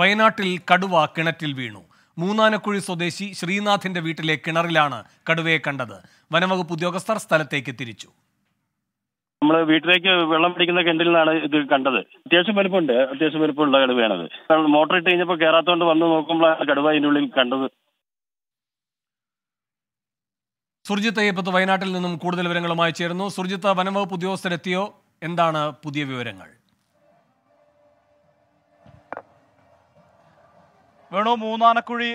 വയനാട്ടിൽ കടുവ കിണറ്റിൽ വീണു മൂന്നാനക്കുഴി സ്വദേശി ശ്രീനാഥിന്റെ വീട്ടിലെ കിണറിലാണ് കടുവയെ കണ്ടത് വനംവകുപ്പ് ഉദ്യോഗസ്ഥർ സ്ഥലത്തേക്ക് തിരിച്ചു നമ്മൾ വീട്ടിലേക്ക് വെള്ളം പിടിക്കുന്ന കിണറ്റിൽ നിന്നാണ് ഇത് കണ്ടത് അത്യാവശ്യം വലുപ്പമുണ്ട് അത്യാവശ്യം വലുപ്പമുള്ള കടുവയാണത് മോട്ടർ ഇട്ട് കഴിഞ്ഞപ്പോൾ കേറാത്തോണ്ട് വന്ന് നോക്കുമ്പോഴാണ് കടുവ അതിൻ്റെ ഉള്ളിൽ കണ്ടത് സുർജിത്ത് അയ്യപ്പത്ത് വയനാട്ടിൽ നിന്നും കൂടുതൽ വിവരങ്ങളുമായി ചേരുന്നു സുർജിത്ത് വനംവകുപ്പ് ഉദ്യോഗസ്ഥരെത്തിയോ എന്താണ് പുതിയ വിവരങ്ങൾ വേണു മൂന്നാനക്കുഴി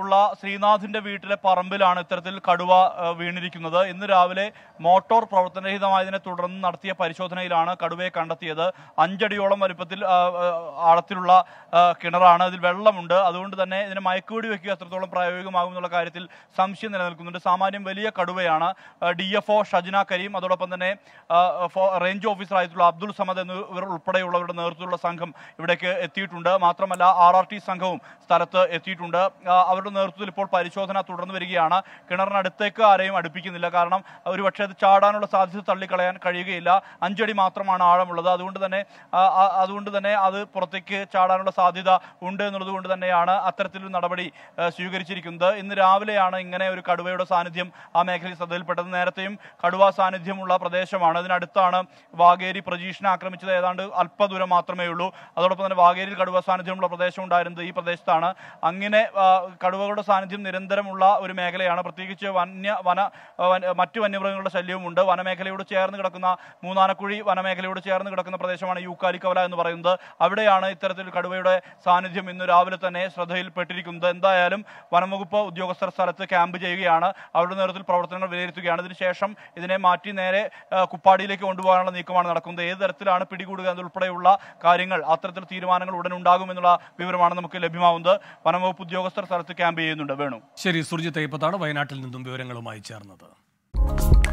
ഉള്ള ശ്രീനാഥിന്റെ വീട്ടിലെ പറമ്പിലാണ് ഇത്തരത്തിൽ കടുവ വീണിരിക്കുന്നത് ഇന്ന് രാവിലെ മോട്ടോർ പ്രവർത്തനരഹിതമായതിനെ തുടർന്ന് നടത്തിയ പരിശോധനയിലാണ് കടുവയെ കണ്ടെത്തിയത് അഞ്ചടിയോളം വലുപ്പത്തിൽ ആഴത്തിലുള്ള കിണറാണ് അതിൽ വെള്ളമുണ്ട് അതുകൊണ്ട് തന്നെ ഇതിനെ മയക്കുവെടി വെക്കുക എത്രത്തോളം പ്രായോഗികമാകും എന്നുള്ള കാര്യത്തിൽ സംശയം നിലനിൽക്കുന്നുണ്ട് സാമാന്യം വലിയ കടുവയാണ് D F O Shajna Kareem അതോടൊപ്പം തന്നെ റേഞ്ച് ഓഫീസർ ആയിട്ടുള്ള അബ്ദുൾ സമദ് എന്നിവർ ഉൾപ്പെടെയുള്ളവരുടെ നേതൃത്വത്തിലുള്ള സംഘം ഇവിടേക്ക് എത്തിയിട്ടുണ്ട് മാത്രമല്ല ആർ സംഘവും സ്ഥലത്ത് എത്തിയിട്ടുണ്ട് അവരുടെ നേതൃത്വത്തിൽ ഇപ്പോൾ പരിശോധന തുടർന്നു വരികയാണ് കിണറിനടുത്തേക്ക് ആരെയും അടുപ്പിക്കുന്നില്ല കാരണം ഒരുപക്ഷെ അത് ചാടാനുള്ള സാധ്യത തള്ളിക്കളയാൻ കഴിയുകയില്ല അഞ്ചടി മാത്രമാണ് ആഴമുള്ളത് അതുകൊണ്ട് തന്നെ അതുകൊണ്ട് തന്നെ അത് പുറത്തേക്ക് ചാടാനുള്ള സാധ്യത ഉണ്ട് എന്നുള്ളതുകൊണ്ട് തന്നെയാണ് അത്തരത്തിലൊരു നടപടി സ്വീകരിച്ചിരിക്കുന്നത് ഇന്ന് രാവിലെയാണ് ഇങ്ങനെ ഒരു കടുവയുടെ സാന്നിധ്യം ആ മേഖലയിൽ ശ്രദ്ധയിൽപ്പെട്ടത് നേരത്തെയും കടുവ സാന്നിധ്യമുള്ള പ്രദേശമാണ് അതിനടുത്താണ് വാഗേരി പ്രജീഷിനെ ആക്രമിച്ചത് ഏതാണ്ട് അല്പദൂരം മാത്രമേ ഉള്ളൂ അതോടൊപ്പം തന്നെ വാഗേരിയിൽ കടുവ സാന്നിധ്യമുള്ള പ്രദേശം ഉണ്ടായിരുന്നത് ഈ പ്രദേശത്താണ് മേഖലയാണ് അങ്ങനെ കടുവകളുടെ സാന്നിധ്യം നിരന്തരമുള്ള ഒരു മേഖലയാണ് പ്രത്യേകിച്ച് വന്യ വന മറ്റു വന്യമൃഗങ്ങളുടെ ശല്യവും ഉണ്ട് വനമേഖലയോട് ചേർന്ന് കിടക്കുന്ന മൂന്നാനക്കുഴി വനമേഖലയോട് ചേർന്ന് കിടക്കുന്ന പ്രദേശമാണ് യൂക്കാലിക്കവല എന്ന് പറയുന്നത് അവിടെയാണ് ഇത്തരത്തിൽ കടുവയുടെ സാന്നിധ്യം ഇന്ന് രാവിലെ തന്നെ ശ്രദ്ധയിൽപ്പെട്ടിരിക്കുന്നത് എന്തായാലും വനംവകുപ്പ് ഉദ്യോഗസ്ഥർ സ്ഥലത്ത് ക്യാമ്പ് ചെയ്യുകയാണ് അവരുടെ നേതൃത്വത്തിൽ പ്രവർത്തനങ്ങൾ വിലയിരുത്തുകയാണ് ഇതിനുശേഷം ഇതിനെ മാറ്റി നേരെ കുപ്പാടിയിലേക്ക് കൊണ്ടുപോകാനുള്ള നീക്കമാണ് നടക്കുന്നത് ഏത് തരത്തിലാണ് പിടികൂടുക എന്നുൾപ്പെടെയുള്ള കാര്യങ്ങൾ അത്തരത്തിൽ തീരുമാനങ്ങൾ ഉടൻ ഉണ്ടാകുമെന്നുള്ള വിവരമാണ് നമുക്ക് ലഭ്യമാവുന്നത് വനംവകുപ്പ് ഉദ്യോഗസ്ഥർ സ്ഥലത്ത് ക്യാമ്പ് ചെയ്യുന്നുണ്ട് വേണു ശരി സുർജിത്ത് ഇപ്പത്താണ് വയനാട്ടിൽ നിന്നും വിവരങ്ങളുമായി ചേർന്നത്